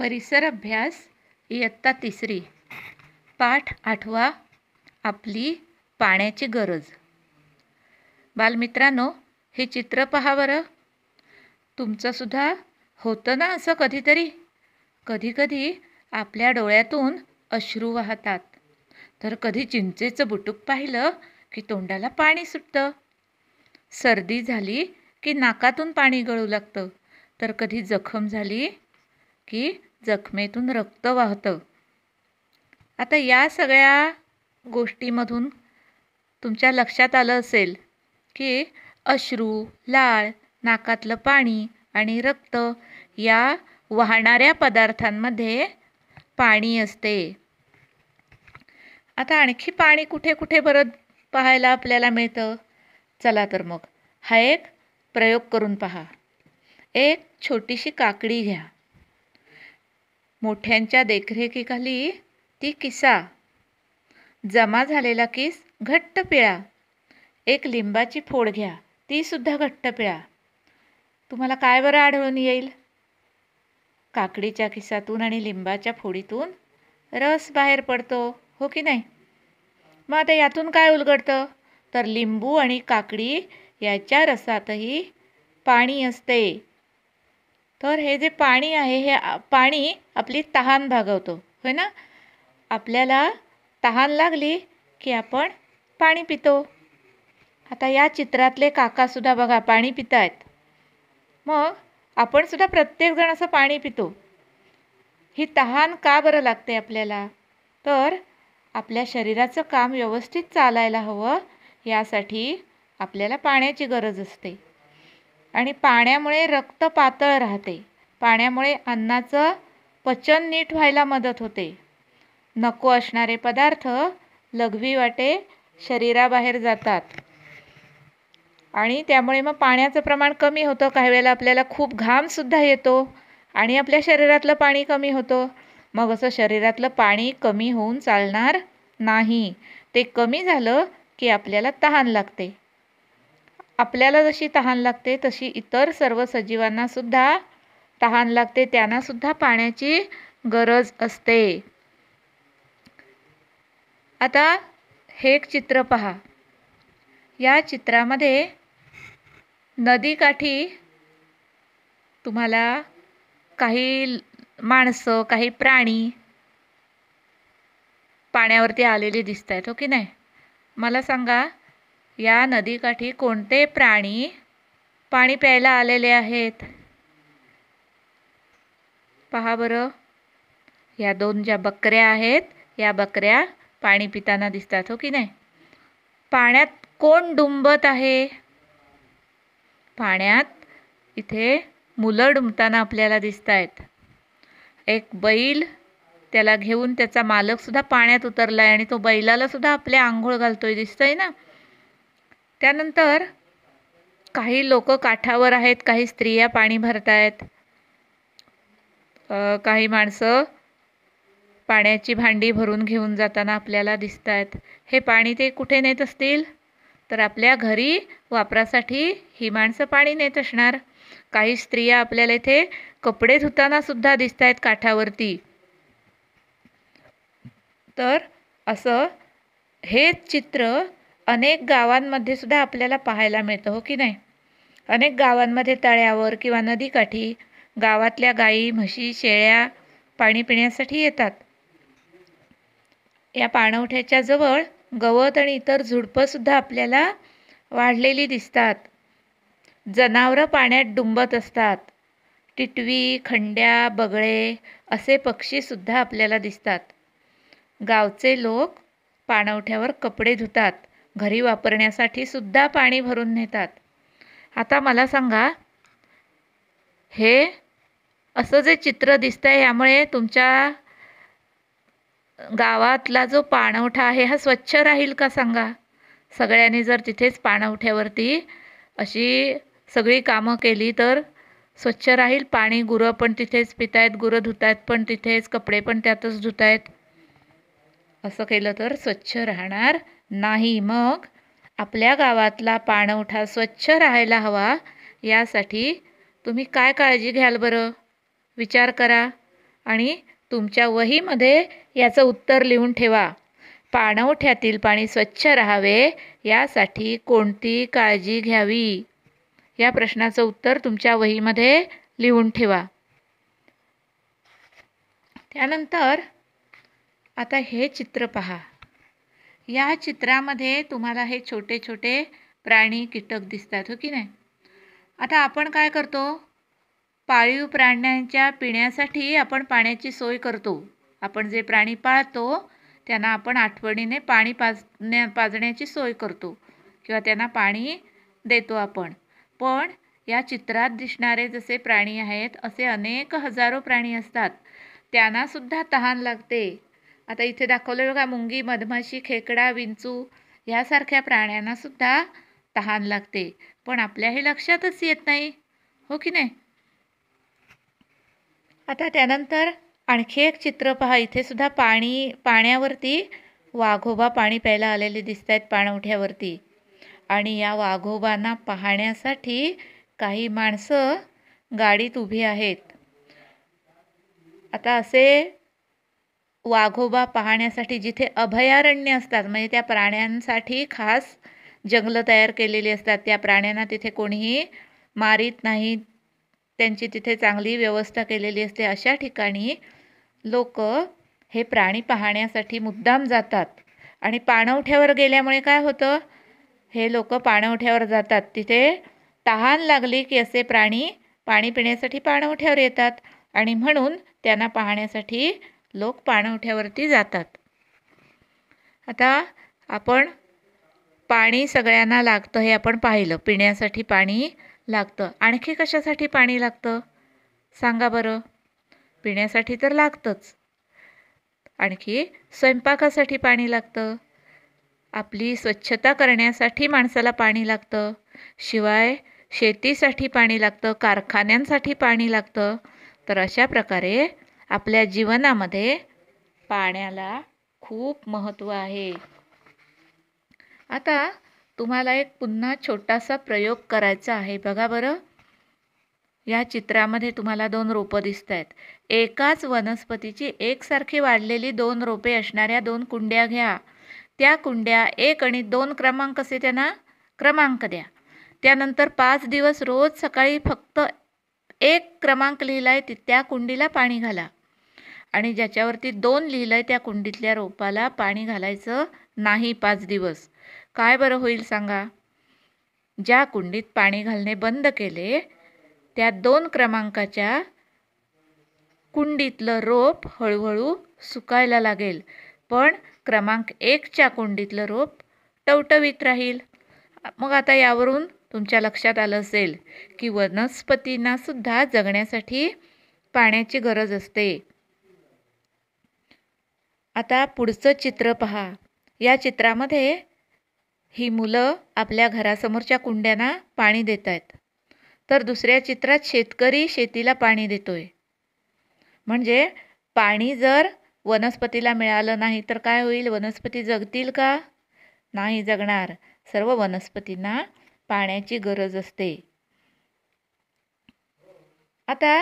परिसर अभ्यास इयत्ता तिसरी पाठ आठवा आपली पाण्याची गरज बालमित्रांनो हे चित्र पहा बरं तुमचंसुद्धा होतं ना असं कधीतरी कधीकधी आपल्या डोळ्यातून अश्रू वाहतात तर कधी चिंचेचं बुटुक पाहिलं की तोंडाला पाणी सुटतं सर्दी झाली की नाकातून पाणी गळू लागतं तर कधी जखम झाली की जखमेतून रक्त वाहतं आता या सगळ्या गोष्टीमधून तुमच्या लक्षात आलं असेल की अश्रू लाळ नाकातलं पाणी आणि रक्त या वाहणाऱ्या पदार्थांमध्ये पाणी असते आता आणखी पाणी कुठे कुठे परत पाहायला आपल्याला मिळतं चला तर मग हा एक प्रयोग करून पहा एक छोटीशी काकडी घ्या मोठ्यांच्या देखरेखीखाली ती किसा जमा झालेला किस घट्ट पिळा एक लिंबाची फोड घ्या तीसुद्धा घट्ट पिळा तुम्हाला काय बरं आढळून येईल काकडीच्या किसातून आणि लिंबाच्या फोडीतून रस बाहेर पडतो हो की नाही मग आता यातून काय उलगडतं तर लिंबू आणि काकडी याच्या रसातही पाणी असते तर हे जे पाणी आहे हे पाणी आपली तहान भागवतो होय ना आपल्याला तहान लागली की आपण पाणी पितो आता या चित्रातले काकासुद्धा बघा पाणी पित आहेत मग आपणसुद्धा प्रत्येकजण असं पाणी पितो ही तहान का बरं लागते आपल्याला तर आपल्या शरीराचं काम व्यवस्थित चालायला हवं यासाठी आपल्याला पाण्याची गरज असते आणि पाण्यामुळे रक्त पातळ राहते पाण्यामुळे अन्नाचं पचन नीट व्हायला मदत होते नको असणारे पदार्थ लघवी वाटे शरीराबाहेर जातात आणि त्यामुळे मग पाण्याचं प्रमाण कमी होतं काही वेळेला आपल्याला खूप घामसुद्धा येतो आणि आपल्या शरीरातलं पाणी कमी होतं मग असं शरीरातलं पाणी कमी होऊन चालणार नाही ते कमी झालं की आपल्याला तहान लागते आपल्याला जशी तहान लागते तशी इतर सर्व सजीवांनासुद्धा तहान लागते त्यांनासुद्धा पाण्याची गरज असते आता हे एक चित्र पहा या चित्रामध्ये नदीकाठी तुम्हाला काही माणसं काही प्राणी पाण्यावरती आलेले दिसत आहेत हो की नाही मला सांगा या नदीकाठी कोणते प्राणी पाणी प्यायला आलेले आहेत पहा बरं या दोन ज्या बकऱ्या आहेत या बकऱ्या पाणी पिताना दिसतात हो की नाही पाण्यात कोण डुंबत आहे पाण्यात इथे मुलं डुंबताना आपल्याला दिसत आहेत एक बैल त्याला घेऊन त्याचा मालक सुद्धा पाण्यात उतरलाय आणि तो बैलाला सुद्धा आपल्या आंघोळ घालतोय दिसतंय ना त्यानंतर काही लोक काठावर आहेत काही स्त्रिया पाणी भरत आहेत काही माणसं पाण्याची भांडी भरून घेऊन जाताना आपल्याला दिसत आहेत हे पाणी ते कुठे नेत असतील तर आपल्या घरी वापरासाठी ही माणसं पाणी नेत असणार काही स्त्रिया आपल्याला इथे कपडे धुताना सुद्धा दिसत आहेत काठावरती तर असं हे चित्र अनेक गावांमध्ये सुद्धा आपल्याला पाहायला मिळतं हो की नाही अनेक गावांमध्ये तळ्यावर किंवा नदीकाठी गावातल्या गाई म्हशी शेळ्या पाणी पिण्यासाठी येतात या पाणवठ्याच्या जवळ गवत आणि इतर झुडपंसुद्धा आपल्याला वाढलेली दिसतात जनावरं पाण्यात डुंबत असतात टिटवी खंड्या बगळे असे पक्षीसुद्धा आपल्याला दिसतात गावचे लोक पाणवठ्यावर कपडे धुतात घरी वापरण्यासाठी सुद्धा पाणी भरून नेतात आता मला सांगा हे असं जे चित्र दिसतंय यामुळे तुमच्या गावातला जो पाणवठा आहे हा स्वच्छ राहील का सांगा सगळ्यांनी जर तिथेच पाणवठ्यावरती अशी सगळी कामं केली तर स्वच्छ राहील पाणी गुरं पण तिथेच पितायत गुरं धुतायत पण तिथेच कपडे पण त्यातच धुतायत असं केलं तर स्वच्छ राहणार नाही मग आपल्या गावातला पाणवठा स्वच्छ राहायला हवा यासाठी तुम्ही काय काळजी घ्याल बरं विचार करा आणि तुमच्या वहीमध्ये याचं उत्तर लिहून ठेवा पाणवठ्यातील पाणी स्वच्छ राहावे यासाठी कोणती काळजी घ्यावी या प्रश्नाचं उत्तर तुमच्या वहीमध्ये लिहून ठेवा त्यानंतर आता हे चित्र पहा या चित्रामध्ये तुम्हाला हे छोटे छोटे प्राणी कीटक दिसतात हो की नाही आता आपण काय करतो पाळीव प्राण्यांच्या पिण्यासाठी आपण पाण्याची सोय करतो आपण जे प्राणी पाळतो त्यांना आपण आठवणीने पाणी पाजण्या पाजण्याची सोय करतो किंवा त्यांना पाणी देतो आपण पण या चित्रात दिसणारे जसे प्राणी आहेत असे अनेक हजारो प्राणी असतात त्यांनासुद्धा तहान लागते आता इथे दाखवलं बघा मुंगी मधमाशी खेकडा विंचू ह्यासारख्या प्राण्यांना सुद्धा तहान लागते पण आपल्या हे लक्षातच येत नाही हो की नाही आता त्यानंतर आणखी एक चित्र पहा इथे सुद्धा पाणी पाण्यावरती वाघोबा पाणी प्यायला आलेले दिसत आहेत पाणवठ्यावरती आणि या वाघोबांना पाहण्यासाठी काही माणसं गाडीत उभी आहेत आता असे वाघोबा पाहण्यासाठी जिथे अभयारण्य असतात म्हणजे त्या प्राण्यांसाठी खास जंगलं तयार केलेली असतात त्या प्राण्यांना तिथे कोणीही मारीत नाही त्यांची तिथे चांगली व्यवस्था केलेली असते अशा ठिकाणी लोक हे प्राणी पाहण्यासाठी मुद्दाम जातात आणि पाणवठ्यावर गेल्यामुळे काय होतं हे लोक पाणवठ्यावर जातात तिथे तहान लागली की असे प्राणी पाणी पिण्यासाठी पाणवठ्यावर येतात आणि म्हणून त्यांना पाहण्यासाठी लोक पाणवठ्यावरती जातात आता आपण पाणी सगळ्यांना लागतं हे आपण पाहिलं पिण्यासाठी पाणी लागतं आणखी कशासाठी पाणी लागतं सांगा बरं पिण्यासाठी तर लागतंच आणखी स्वयंपाकासाठी पाणी लागतं आपली स्वच्छता करण्यासाठी माणसाला पाणी लागतं शिवाय शेतीसाठी पाणी लागतं कारखान्यांसाठी पाणी लागतं तर अशा प्रकारे आपल्या जीवनामध्ये पाण्याला खूप महत्त्व आहे आता तुम्हाला एक पुन्हा छोटासा प्रयोग करायचा आहे बघा बरं या चित्रामध्ये तुम्हाला दोन रोपं दिसत आहेत एकाच वनस्पतीची एकसारखी वाढलेली दोन रोपे असणाऱ्या दोन कुंड्या घ्या त्या कुंड्या एक आणि दोन क्रमांक असे त्यांना क्रमांक द्या त्यानंतर पाच दिवस रोज सकाळी फक्त एक क्रमांक लिहिला आहे त्या कुंडीला पाणी घाला आणि ज्याच्यावरती दोन लिहिलं आहे त्या कुंडीतल्या रोपाला पाणी घालायचं नाही पाच दिवस काय बरं होईल सांगा ज्या कुंडीत पाणी घालणे बंद केले त्या दोन क्रमांकाच्या कुंडीतलं रोप हळूहळू सुकायला लागेल पण क्रमांक एकच्या कुंडीतलं रोप टवटवीत राहील मग आता यावरून तुमच्या लक्षात आलं असेल की वनस्पतींनासुद्धा जगण्यासाठी पाण्याची गरज असते आता पुढचं चित्र पहा या चित्रामध्ये ही मुलं आपल्या घरासमोरच्या कुंड्यांना पाणी देत आहेत तर दुसऱ्या चित्रात शेतकरी शेतीला पाणी देतोय म्हणजे पाणी जर वनस्पतीला मिळालं नाही तर काय होईल वनस्पती जगतील का नाही जगणार सर्व वनस्पतींना पाण्याची गरज असते आता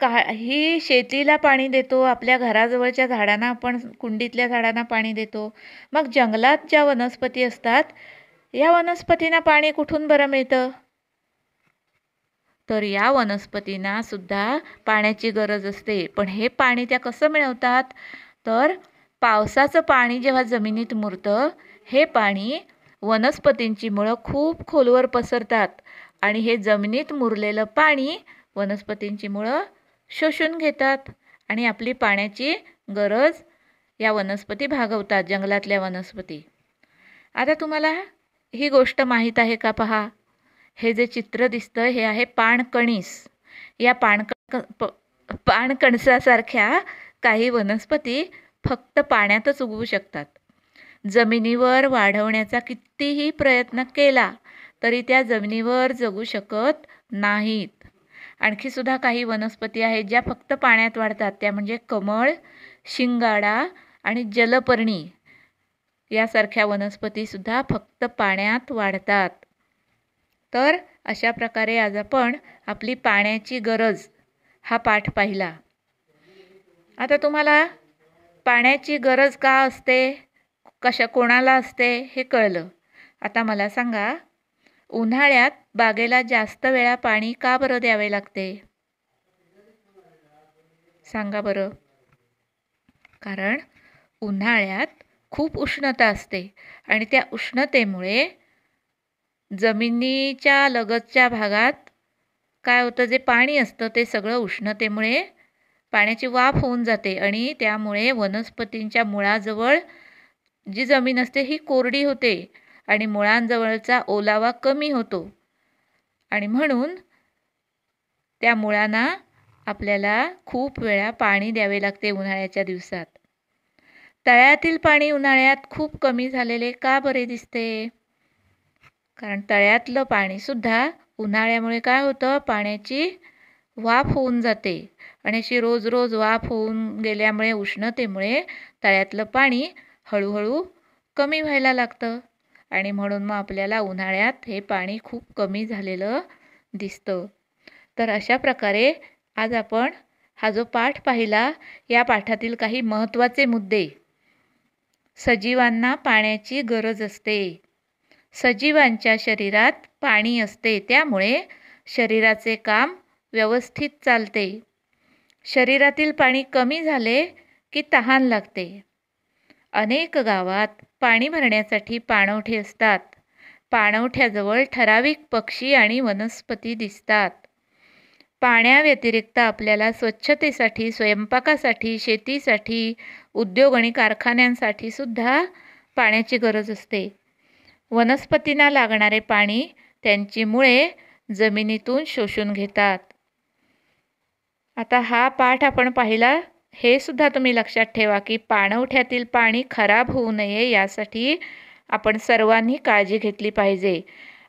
काही शेतीला पाणी देतो आपल्या घराजवळच्या झाडांना आपण कुंडीतल्या झाडांना पाणी देतो मग जंगलात ज्या वनस्पती असतात या वनस्पतींना पाणी कुठून बरं मिळतं तर या वनस्पतींना सुद्धा पाण्याची गरज असते पण हे पाणी त्या कसं मिळवतात तर पावसाचं पाणी जेव्हा जमिनीत मुरतं हे पाणी वनस्पतींची मुळं खूप खोलवर पसरतात आणि हे जमिनीत मुरलेलं पाणी वनस्पतींची मुळं शोषून घेतात आणि आपली पाण्याची गरज या वनस्पती भागवतात जंगलातल्या वनस्पती आता तुम्हाला ही गोष्ट माहीत आहे का पहा हे जे चित्र दिसतं हे आहे पाणकणीस या पाणकण प पाणकणसासारख्या काही वनस्पती फक्त पाण्यातच उगवू शकतात जमिनीवर वाढवण्याचा कितीही प्रयत्न केला तरी त्या जमिनीवर जगू शकत नाहीत सुद्धा काही वनस्पती आहेत ज्या फक्त पाण्यात वाढतात त्या म्हणजे कमळ शिंगाडा आणि जलपर्णी यासारख्या वनस्पतीसुद्धा फक्त पाण्यात वाढतात तर अशा प्रकारे आज आपण आपली पाण्याची गरज हा पाठ पाहिला आता तुम्हाला पाण्याची गरज का असते कशा कोणाला असते हे कळलं आता मला सांगा उन्हाळ्यात बागेला जास्त वेळा पाणी का बरं द्यावे लागते सांगा बरं कारण उन्हाळ्यात खूप उष्णता असते आणि त्या उष्णतेमुळे जमिनीच्या लगतच्या भागात काय होतं जे पाणी असतं ते सगळं उष्णतेमुळे पाण्याची वाफ होऊन जाते आणि त्यामुळे वनस्पतींच्या मुळाजवळ जी जमीन असते ही कोरडी होते आणि मुळांजवळचा ओलावा कमी होतो आणि म्हणून त्या मुळांना आपल्याला खूप वेळा पाणी द्यावे लागते उन्हाळ्याच्या दिवसात तळ्यातील पाणी उन्हाळ्यात खूप कमी झालेले का बरे दिसते कारण तळ्यातलं पाणीसुद्धा उन्हाळ्यामुळे काय होतं पाण्याची वाफ होऊन जाते आणि अशी रोज रोज वाफ होऊन गेल्यामुळे उष्णतेमुळे तळ्यातलं पाणी हळूहळू कमी व्हायला लागतं आणि म्हणून मग आपल्याला उन्हाळ्यात हे पाणी खूप कमी झालेलं दिसतं तर अशा प्रकारे आज आपण हा जो पाठ पाहिला या पाठातील काही महत्त्वाचे मुद्दे सजीवांना पाण्याची गरज असते सजीवांच्या शरीरात पाणी असते त्यामुळे शरीराचे काम व्यवस्थित चालते शरीरातील पाणी कमी झाले की तहान लागते अनेक गावात पाणी भरण्यासाठी पाणवठे असतात पाणवठ्याजवळ ठराविक पक्षी आणि वनस्पती दिसतात पाण्याव्यतिरिक्त आपल्याला स्वच्छतेसाठी स्वयंपाकासाठी शेतीसाठी उद्योग आणि कारखान्यांसाठी सुद्धा पाण्याची गरज असते वनस्पतींना लागणारे पाणी त्यांची मुळे जमिनीतून शोषून घेतात आता हा पाठ आपण पाहिला हे सुद्धा तुम्ही लक्षात ठेवा की पाणवठ्यातील पाणी खराब होऊ नये यासाठी आपण सर्वांनी काळजी घेतली पाहिजे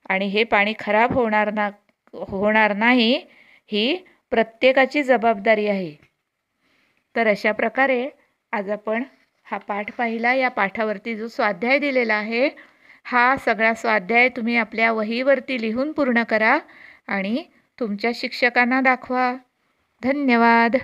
आणि हे पाणी खराब होणार ना होणार नाही ही प्रत्येकाची जबाबदारी आहे तर अशा प्रकारे आज आपण हा पाठ पाहिला या पाठावरती जो स्वाध्याय दिलेला आहे हा सगळा स्वाध्याय तुम्ही आपल्या वहीवरती लिहून पूर्ण करा आणि तुमच्या शिक्षकांना दाखवा धन्यवाद